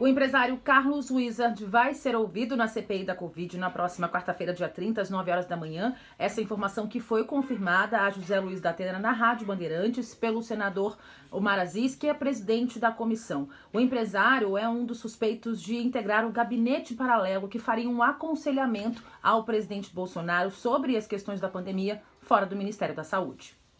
O empresário Carlos Wizard vai ser ouvido na CPI da Covid na próxima quarta-feira, dia 30, às 9 horas da manhã. Essa informação que foi confirmada a José Luiz da Atena na Rádio Bandeirantes pelo senador Omar Aziz, que é presidente da comissão. O empresário é um dos suspeitos de integrar o gabinete paralelo que faria um aconselhamento ao presidente Bolsonaro sobre as questões da pandemia fora do Ministério da Saúde.